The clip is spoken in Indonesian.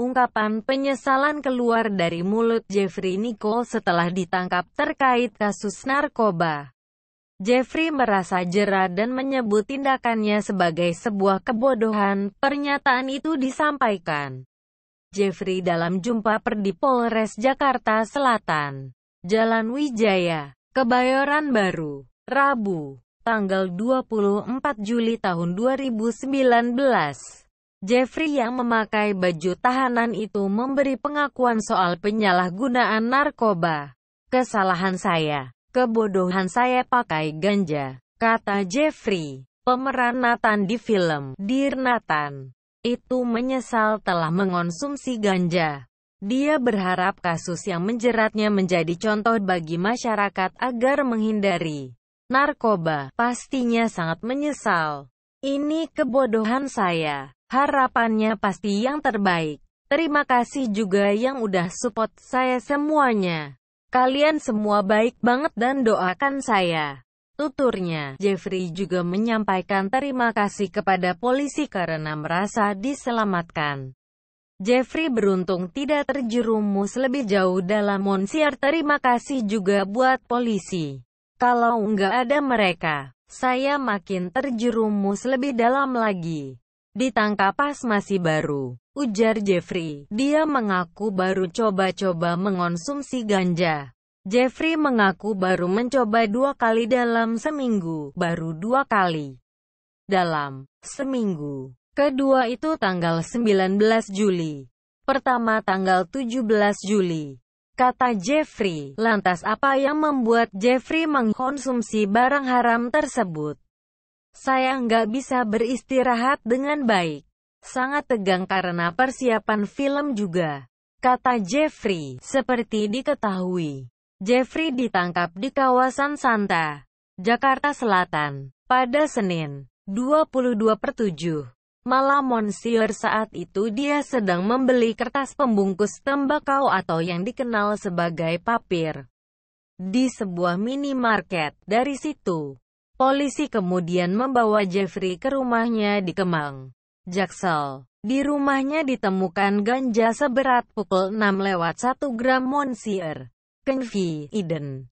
Ungkapan penyesalan keluar dari mulut Jeffrey Nicole setelah ditangkap terkait kasus narkoba. Jeffrey merasa jera dan menyebut tindakannya sebagai sebuah kebodohan. Pernyataan itu disampaikan Jeffrey dalam jumpa perdi Polres Jakarta Selatan, Jalan Wijaya, Kebayoran Baru, Rabu, tanggal 24 Juli tahun 2019. Jeffrey yang memakai baju tahanan itu memberi pengakuan soal penyalahgunaan narkoba. Kesalahan saya, kebodohan saya pakai ganja, kata Jeffrey. Pemeran Nathan di film, Dear Nathan, itu menyesal telah mengonsumsi ganja. Dia berharap kasus yang menjeratnya menjadi contoh bagi masyarakat agar menghindari narkoba. Pastinya sangat menyesal. Ini kebodohan saya. Harapannya pasti yang terbaik. Terima kasih juga yang udah support saya semuanya. Kalian semua baik banget dan doakan saya. Tuturnya, Jeffrey juga menyampaikan terima kasih kepada polisi karena merasa diselamatkan. Jeffrey beruntung tidak terjerumus lebih jauh dalam monsiar terima kasih juga buat polisi. Kalau nggak ada mereka, saya makin terjerumus lebih dalam lagi. Ditangkap pas masih baru, ujar Jeffrey. Dia mengaku baru coba-coba mengonsumsi ganja. Jeffrey mengaku baru mencoba dua kali dalam seminggu, baru dua kali dalam seminggu. Kedua itu tanggal 19 Juli. Pertama tanggal 17 Juli. Kata Jeffrey, lantas apa yang membuat Jeffrey mengkonsumsi barang haram tersebut? Saya nggak bisa beristirahat dengan baik. Sangat tegang karena persiapan film juga. Kata Jeffrey, seperti diketahui, Jeffrey ditangkap di kawasan Santa, Jakarta Selatan, pada Senin, 22 per 7. Malam Monsieur saat itu dia sedang membeli kertas pembungkus tembakau atau yang dikenal sebagai papir di sebuah minimarket. Dari situ, Polisi kemudian membawa Jeffrey ke rumahnya di Kemang, Jaksel. Di rumahnya ditemukan ganja seberat pukul 6 lewat 1 gram Monsier. Kenvi, Iden.